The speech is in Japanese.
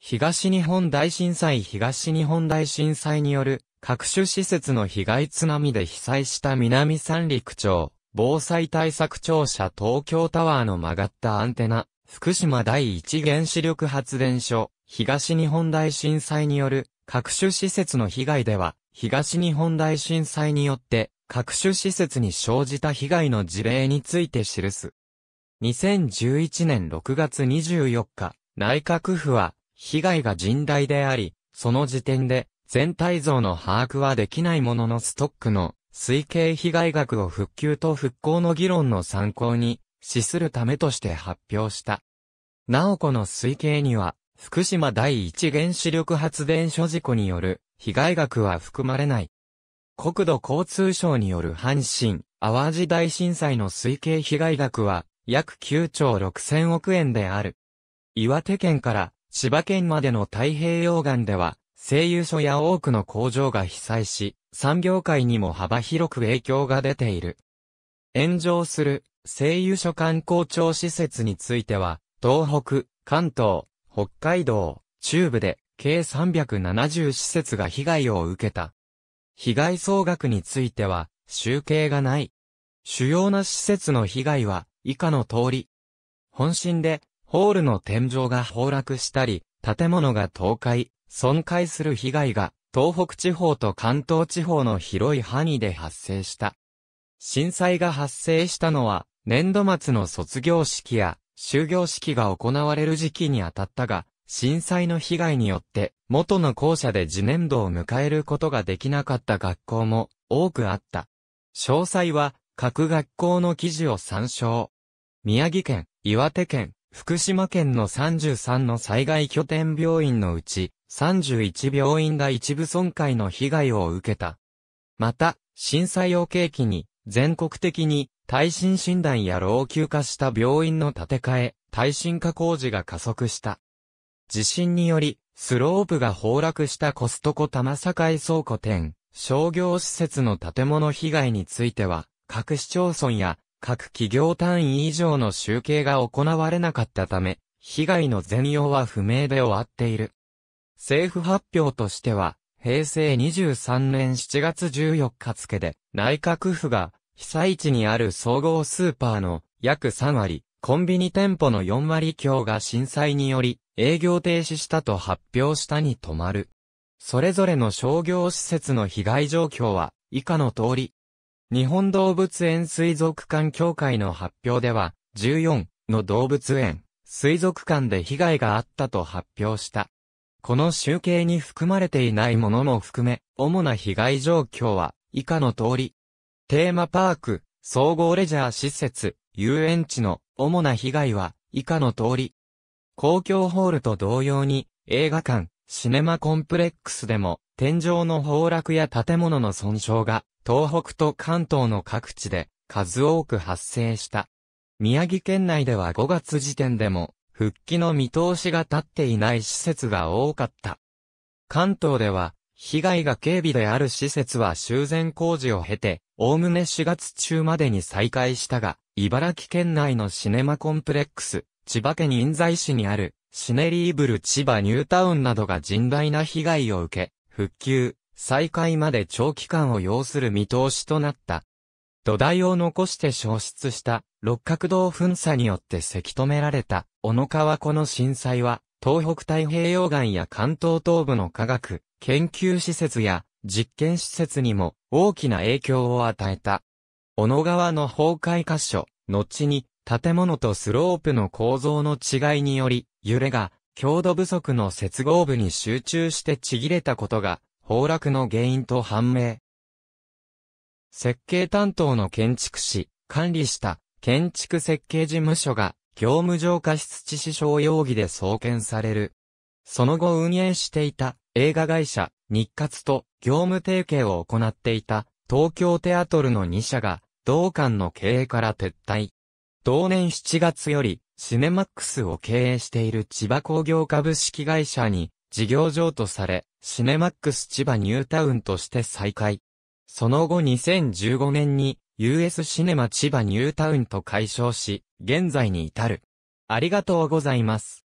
東日本大震災東日本大震災による各種施設の被害津波で被災した南三陸町防災対策庁舎東京タワーの曲がったアンテナ福島第一原子力発電所東日本大震災による各種施設の被害では東日本大震災によって各種施設に生じた被害の事例について記す。2011年6月24日、内閣府は被害が甚大であり、その時点で全体像の把握はできないもののストックの推計被害額を復旧と復興の議論の参考に資するためとして発表した。なおこの推計には、福島第一原子力発電所事故による被害額は含まれない。国土交通省による阪神、淡路大震災の推計被害額は約9兆6千億円である。岩手県から千葉県までの太平洋岸では、製油所や多くの工場が被災し、産業界にも幅広く影響が出ている。炎上する製油所観光庁施設については、東北、関東、北海道、中部で計370施設が被害を受けた。被害総額については、集計がない。主要な施設の被害は、以下の通り。本震でホールの天井が崩落したり、建物が倒壊、損壊する被害が、東北地方と関東地方の広い範囲で発生した。震災が発生したのは、年度末の卒業式や、終業式が行われる時期にあたったが、震災の被害によって、元の校舎で次年度を迎えることができなかった学校も多くあった。詳細は、各学校の記事を参照。宮城県、岩手県、福島県の33の災害拠点病院のうち、31病院が一部損壊の被害を受けた。また、震災を契機に、全国的に、耐震診断や老朽化した病院の建て替え、耐震化工事が加速した。地震により、スロープが崩落したコストコ玉境倉庫店、商業施設の建物被害については、各市町村や各企業単位以上の集計が行われなかったため、被害の全容は不明で終わっている。政府発表としては、平成23年7月14日付で、内閣府が、被災地にある総合スーパーの約3割、コンビニ店舗の4割強が震災により営業停止したと発表したに止まる。それぞれの商業施設の被害状況は以下の通り日本動物園水族館協会の発表では、14の動物園、水族館で被害があったと発表した。この集計に含まれていないものも含め、主な被害状況は、以下の通り。テーマパーク、総合レジャー施設、遊園地の主な被害は、以下の通り。公共ホールと同様に、映画館、シネマコンプレックスでも、天井の崩落や建物の損傷が、東北と関東の各地で数多く発生した。宮城県内では5月時点でも、復帰の見通しが立っていない施設が多かった。関東では、被害が警備である施設は修繕工事を経て、おおむね4月中までに再開したが、茨城県内のシネマコンプレックス、千葉県印西市にある、シネリーブル千葉ニュータウンなどが甚大な被害を受け、復旧、再開まで長期間を要する見通しとなった。土台を残して消失した六角道噴砂によってせき止められた小野川湖の震災は、東北太平洋岸や関東東部の科学、研究施設や実験施設にも大きな影響を与えた。小野川の崩壊箇所、後に建物とスロープの構造の違いにより、揺れが強度不足の接合部に集中してちぎれたことが、崩落の原因と判明。設計担当の建築士、管理した建築設計事務所が業務上過失致死傷容疑で送検される。その後運営していた映画会社日活と業務提携を行っていた東京テアトルの2社が同館の経営から撤退。同年7月よりシネマックスを経営している千葉工業株式会社に事業譲渡され、シネマックス千葉ニュータウンとして再開。その後2015年に US シネマ千葉ニュータウンと解消し、現在に至る。ありがとうございます。